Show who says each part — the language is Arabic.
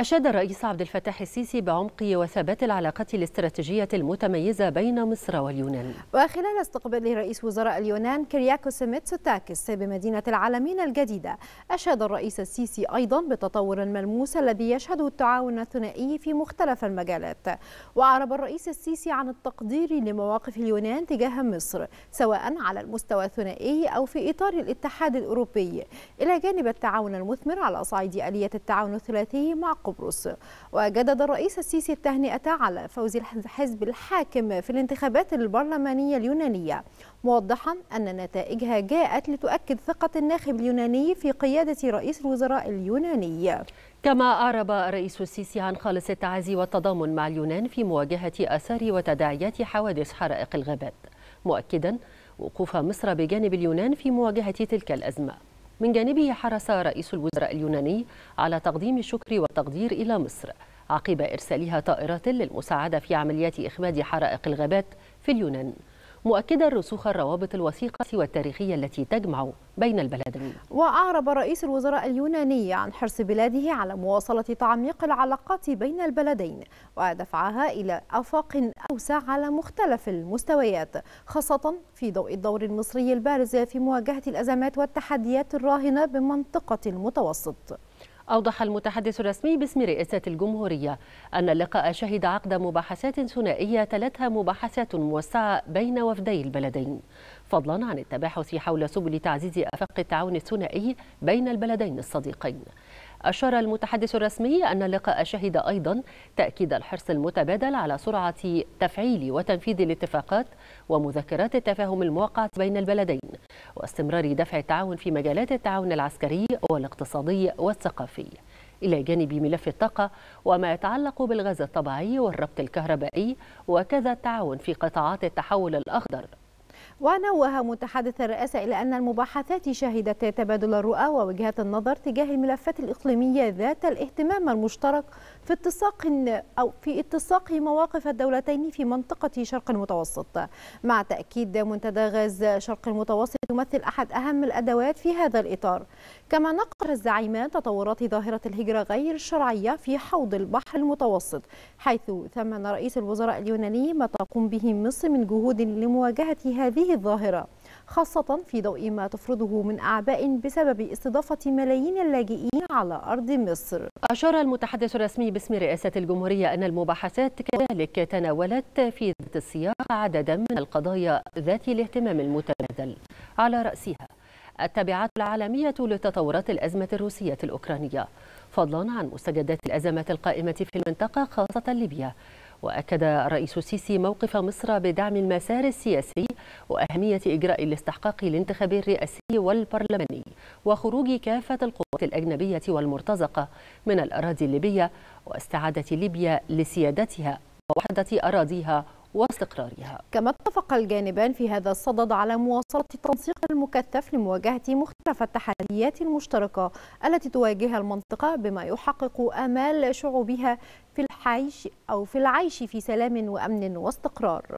Speaker 1: أشاد الرئيس عبد الفتاح السيسي بعمق وثبات العلاقات الاستراتيجية المتميزة بين مصر واليونان
Speaker 2: وخلال استقبال رئيس وزراء اليونان كرياكوس ميتسوتاكس بمدينة العالمين الجديدة أشاد الرئيس السيسي أيضا بالتطور الملموس الذي يشهده التعاون الثنائي في مختلف المجالات وأعرب الرئيس السيسي عن التقدير لمواقف اليونان تجاه مصر سواء على المستوى الثنائي أو في إطار الاتحاد الأوروبي إلى جانب التعاون المثمر على صعيد آلية التعاون الثلاثي مع قبرص وجدد الرئيس السيسي التهنئة على فوز الحزب الحاكم في الانتخابات البرلمانية اليونانية موضحا أن نتائجها جاءت لتؤكد ثقة الناخب اليوناني في قيادة رئيس الوزراء اليوناني
Speaker 1: كما أعرب الرئيس السيسي عن خالص التعازي والتضامن مع اليونان في مواجهة آثار وتداعيات حوادث حرائق الغابات مؤكدا وقوف مصر بجانب اليونان في مواجهة تلك الأزمة من جانبه حرص رئيس الوزراء اليوناني على تقديم الشكر والتقدير إلى مصر عقب إرسالها طائرات للمساعدة في عمليات إخماد حرائق الغابات في اليونان مؤكدا رسوخ الروابط الوثيقة والتاريخية التي تجمع بين البلدين
Speaker 2: وأعرب رئيس الوزراء اليوناني عن حرص بلاده على مواصلة تعميق العلاقات بين البلدين ودفعها إلى آفاق أوسع على مختلف المستويات خاصة في ضوء الدور المصري البارز في مواجهة الأزمات والتحديات الراهنة بمنطقة المتوسط
Speaker 1: أوضح المتحدث الرسمي باسم رئاسة الجمهورية أن اللقاء شهد عقد مباحثات ثنائية تلتها مباحثات موسعة بين وفدي البلدين فضلا عن التباحث حول سبل تعزيز أفاق التعاون الثنائي بين البلدين الصديقين أشار المتحدث الرسمي أن اللقاء شهد أيضا تأكيد الحرص المتبادل على سرعة تفعيل وتنفيذ الاتفاقات ومذكرات التفاهم الموقعة بين البلدين واستمرار دفع التعاون في مجالات التعاون العسكري والاقتصادي والثقافي إلى جانب ملف الطاقة وما يتعلق بالغاز الطبيعي والربط الكهربائي وكذا التعاون في قطاعات التحول الأخضر
Speaker 2: ونوه متحدث الرئاسة إلى أن المباحثات شهدت تبادل الرؤى ووجهات النظر تجاه الملفات الإقليمية ذات الاهتمام المشترك في اتساق أو في اتساق مواقف الدولتين في منطقة شرق المتوسط مع تأكيد منتدى غاز شرق المتوسط يمثل أحد أهم الأدوات في هذا الإطار كما نقر الزعيمان تطورات ظاهرة الهجرة غير الشرعية في حوض البحر المتوسط حيث ثمن رئيس الوزراء اليوناني ما تقوم به مصر من جهود لمواجهة هذه هذه الظاهرة خاصة في ضوء ما تفرضه من أعباء بسبب استضافة ملايين اللاجئين على أرض مصر
Speaker 1: أشار المتحدث الرسمي باسم رئاسة الجمهورية أن المباحثات كذلك تناولت في ذات السياق عددا من القضايا ذات الاهتمام المتبادل على رأسها التبعات العالمية لتطورات الأزمة الروسية الأوكرانية فضلا عن مستجدات الأزمات القائمة في المنطقة خاصة ليبيا وأكد الرئيس السيسي موقف مصر بدعم المسار السياسي وأهمية إجراء الاستحقاق الانتخابي الرئاسي والبرلماني وخروج كافة القوات الأجنبية والمرتزقة من الأراضي الليبية واستعادة ليبيا لسيادتها ووحدة أراضيها واستقرارها
Speaker 2: كما اتفق الجانبان في هذا الصدد على مواصلة التنسيق المكثف لمواجهة مختلف التحديات المشتركة التي تواجهها المنطقة بما يحقق آمال شعوبها في العيش أو في العيش في سلام وأمن واستقرار